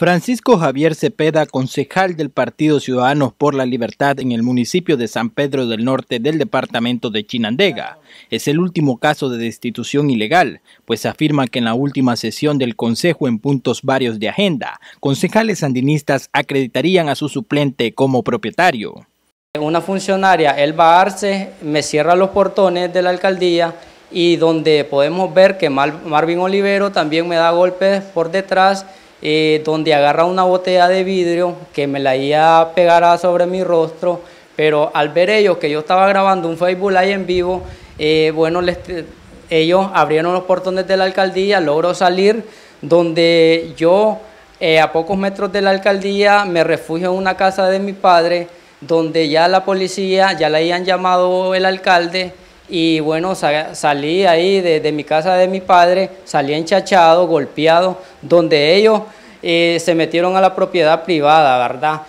Francisco Javier Cepeda, concejal del Partido Ciudadanos por la Libertad en el municipio de San Pedro del Norte del departamento de Chinandega, es el último caso de destitución ilegal, pues afirma que en la última sesión del Consejo en puntos varios de agenda, concejales sandinistas acreditarían a su suplente como propietario. Una funcionaria, Elba Arce, me cierra los portones de la alcaldía y donde podemos ver que Marvin Olivero también me da golpes por detrás eh, donde agarra una botella de vidrio que me la iba a pegar sobre mi rostro, pero al ver ellos que yo estaba grabando un Facebook Live en vivo, eh, bueno, ellos abrieron los portones de la alcaldía, logro salir, donde yo eh, a pocos metros de la alcaldía me refugio en una casa de mi padre, donde ya la policía, ya la habían llamado el alcalde, y bueno, salí ahí de, mi casa de mi padre, salí enchachado, golpeado, donde ellos eh, se metieron a la propiedad privada, ¿verdad?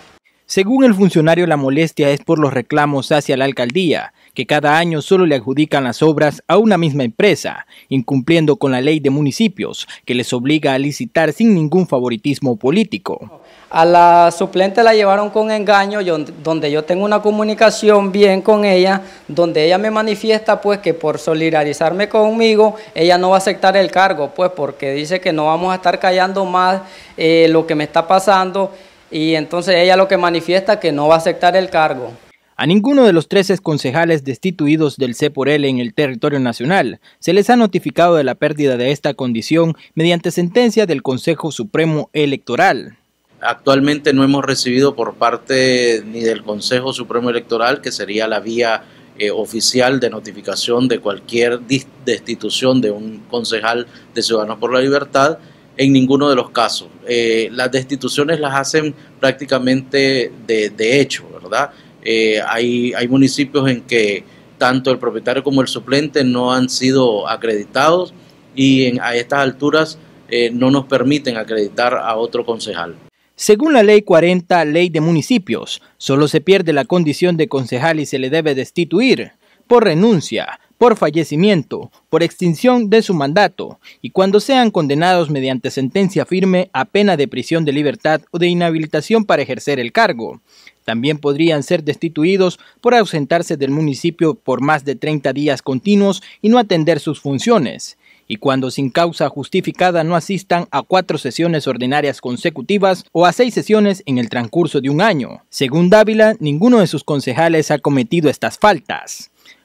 Según el funcionario, la molestia es por los reclamos hacia la alcaldía, que cada año solo le adjudican las obras a una misma empresa, incumpliendo con la ley de municipios, que les obliga a licitar sin ningún favoritismo político. A la suplente la llevaron con engaño, donde yo tengo una comunicación bien con ella, donde ella me manifiesta pues que por solidarizarme conmigo, ella no va a aceptar el cargo, pues porque dice que no vamos a estar callando más eh, lo que me está pasando y entonces ella lo que manifiesta que no va a aceptar el cargo. A ninguno de los 13 concejales destituidos del C por L en el territorio nacional se les ha notificado de la pérdida de esta condición mediante sentencia del Consejo Supremo Electoral. Actualmente no hemos recibido por parte ni del Consejo Supremo Electoral, que sería la vía eh, oficial de notificación de cualquier destitución de un concejal de Ciudadanos por la Libertad, en ninguno de los casos. Eh, las destituciones las hacen prácticamente de, hecho, ¿verdad? Eh, hay, hay municipios en que tanto el propietario como el suplente no han sido acreditados y a estas alturas eh, no nos permiten acreditar a otro concejal. Según la Ley 40, Ley de Municipios, solo se pierde la condición de concejal y se le debe destituir por renuncia, por fallecimiento, por extinción de su mandato y cuando sean condenados mediante sentencia firme a pena de prisión de libertad o de inhabilitación para ejercer el cargo. También podrían ser destituidos por ausentarse del municipio por más de 30 días continuos y no atender sus funciones y cuando sin causa justificada no asistan a cuatro sesiones ordinarias consecutivas o a seis sesiones en el transcurso de un año. Según Dávila, ninguno de sus concejales ha cometido estas faltas.